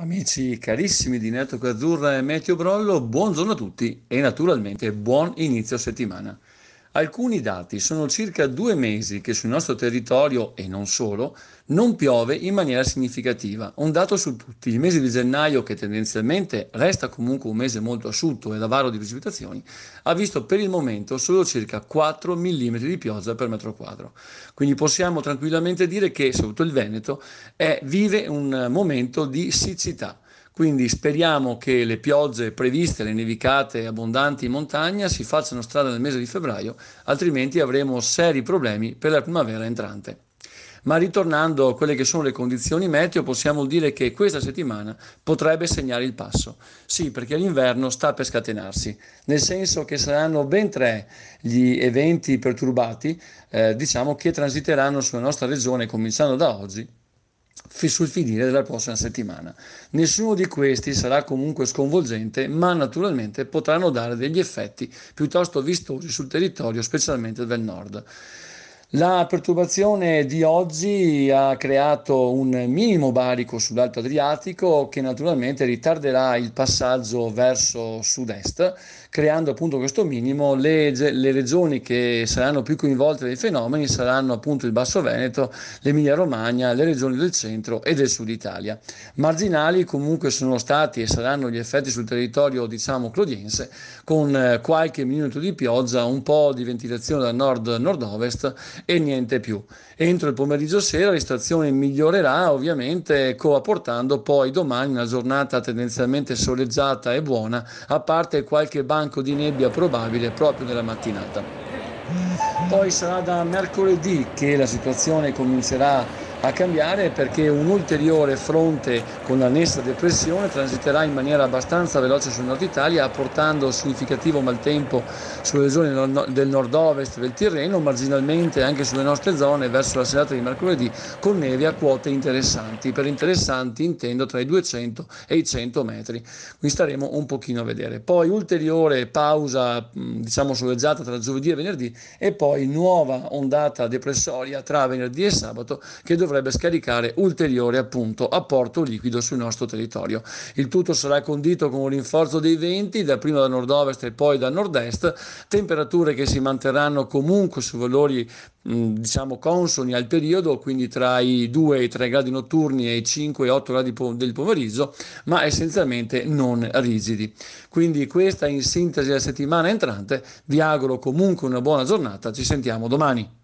Amici carissimi di Netto Azzurra e Meteo Brollo, buongiorno a tutti e naturalmente buon inizio settimana. Alcuni dati sono circa due mesi che sul nostro territorio, e non solo, non piove in maniera significativa. Un dato su tutti, il mese di gennaio, che tendenzialmente resta comunque un mese molto asciutto e avaro di precipitazioni, ha visto per il momento solo circa 4 mm di pioggia per metro quadro. Quindi possiamo tranquillamente dire che, soprattutto il Veneto, è, vive un momento di siccità. Quindi speriamo che le piogge previste, le nevicate abbondanti in montagna si facciano strada nel mese di febbraio, altrimenti avremo seri problemi per la primavera entrante. Ma ritornando a quelle che sono le condizioni meteo, possiamo dire che questa settimana potrebbe segnare il passo. Sì, perché l'inverno sta per scatenarsi, nel senso che saranno ben tre gli eventi perturbati, eh, diciamo, che transiteranno sulla nostra regione, cominciando da oggi sul finire della prossima settimana. Nessuno di questi sarà comunque sconvolgente, ma naturalmente potranno dare degli effetti piuttosto vistosi sul territorio, specialmente del nord. La perturbazione di oggi ha creato un minimo barico sull'Alto Adriatico che naturalmente ritarderà il passaggio verso sud-est, creando appunto questo minimo. Le, le regioni che saranno più coinvolte dai fenomeni saranno appunto il Basso Veneto, l'Emilia-Romagna, le regioni del centro e del sud Italia. Marginali comunque sono stati e saranno gli effetti sul territorio, diciamo, clodiense, con eh, qualche minuto di pioggia, un po' di ventilazione da nord-nord-ovest e niente più. Entro il pomeriggio sera la situazione migliorerà ovviamente coapportando poi domani una giornata tendenzialmente soleggiata e buona, a parte qualche banco di nebbia probabile proprio nella mattinata. Poi sarà da mercoledì che la situazione comincerà a a cambiare perché un ulteriore fronte con annessa depressione transiterà in maniera abbastanza veloce sul nord Italia apportando significativo maltempo sulle zone del nord-ovest del Tirreno, marginalmente anche sulle nostre zone verso la serata di mercoledì con neve a quote interessanti. Per interessanti intendo tra i 200 e i 100 metri. Qui staremo un pochino a vedere. Poi ulteriore pausa diciamo soleggiata tra giovedì e venerdì e poi nuova ondata depressoria tra venerdì e sabato che dovrà dovrebbe scaricare ulteriore appunto apporto liquido sul nostro territorio. Il tutto sarà condito con un rinforzo dei venti, dapprima da nord-ovest e poi da nord-est, temperature che si manterranno comunque su valori diciamo consoni al periodo, quindi tra i 2 e i 3 gradi notturni e i 5 e 8 gradi del pomeriggio, ma essenzialmente non rigidi. Quindi questa in sintesi la settimana entrante, vi auguro comunque una buona giornata, ci sentiamo domani.